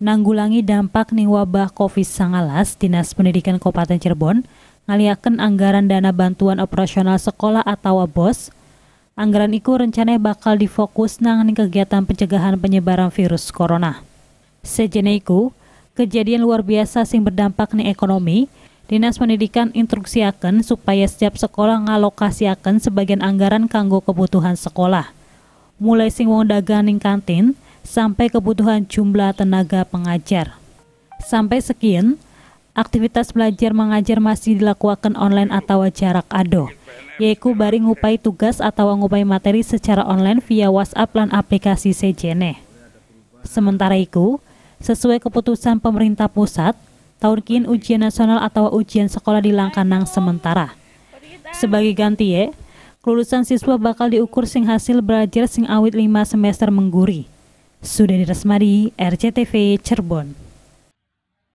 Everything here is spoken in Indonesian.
nanggulangi dampak ning wabah COVID-19 Dinas Pendidikan Kabupaten Cirebon ngaliaken anggaran dana bantuan operasional sekolah atau BOS anggaran itu rencananya bakal difokus nang ning kegiatan pencegahan penyebaran virus corona. Sejene iku, kejadian luar biasa sing berdampak ning ekonomi, Dinas Pendidikan instruksiaken supaya setiap sekolah ngalokasiaken sebagian anggaran kanggo kebutuhan sekolah. Mulai sing wong dagang ning kantin, sampai kebutuhan jumlah tenaga pengajar. Sampai sekian, aktivitas belajar mengajar masih dilakukan online atau jarak ado, yaitu bari ngupai tugas atau ngupai materi secara online via WhatsApp dan aplikasi CJN. Sementara itu, sesuai keputusan pemerintah pusat, tahun kini ujian nasional atau ujian sekolah dilangkanang sementara. Sebagai ganti ya, kelulusan siswa bakal diukur sing hasil belajar sing awit lima semester mengguri. Sudah diresmari RCTV Cirebon.